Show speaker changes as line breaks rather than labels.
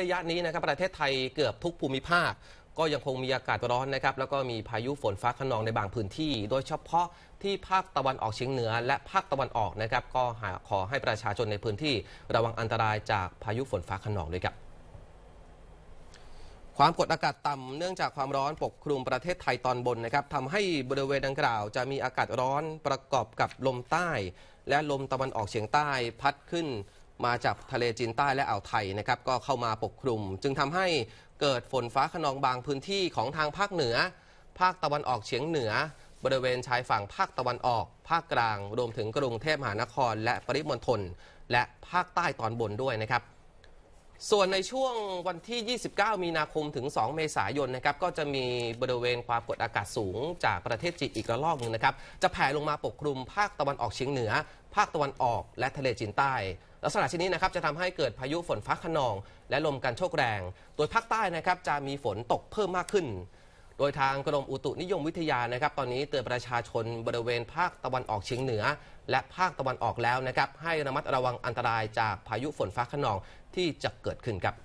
ระยะนี้นะครับประเทศไทยเกือบทุกภูมิภาค ก็ยังคงมีอากาศร้อนนะครับแล้วก็มีพายุฝนฟ้าขนองในบางพื้นที่ โดยเฉพาะที่ภาคตะวันออกเฉียงเหนือและภาคตะวันออกนะครับก็ขอให้ประชาชนในพื้นที่ระวังอันตรายจากพายุฝนฟ้าขนองด้วยครับความกดอากาศต่ำเนื่องจากความร้อน ปกคลุมประเทศไทยตอนบนนะครับทำให้บริเวณดังกล่าว จะมีอากาศร้อนประกอบกับลมใต้ และลมตะวันออกเฉียงใต้พัดขึ้นมาจากทะเลจีนใต้และอ่าวไทยนะครับก็เข้ามาปกคลุม จึงทำให้เกิดฝนฟ้าขนองบางพื้นที่ของทางภาคเหนือ ภาคตะวันออกเฉียงเหนือ บริเวณชายฝั่งภาคตะวันออก ภาคกลาง รวมถึงกรุงเทพมหานครและปริมณฑลและภาคใต้ตอนบนด้วยนะครับ ส่วนในช่วงวันที่ 29 มีนาคมถึง 2 เมษายนนะครับก็จะมีบริเวณความกดอากาศสูง จากประเทศจีนอีกระลอกหนึ่งนะครับจะแผ่ลงมาปกคลุมภาคตะวันออกเฉียงเหนือ ภาคตะวันออก และทะเลจีนใต้ลักษณะเช่นนี้นะครับจะทำให้เกิดพายุฝนฟ้าขนอง และลมกันโชกแรงโดยภาคใต้นะครับจะมีฝนตกเพิ่มมากขึ้น โดยทางกรมอุตุนิยมวิทยานะครับตอนนี้เตือนประชาชนบริเวณภาคตะวันออกเฉียงเหนือ และภาคตะวันออกแล้วนะครับให้ระมัดระวังอันตรายจากพายุฝนฟ้าขนองที่จะเกิดขึ้นครับ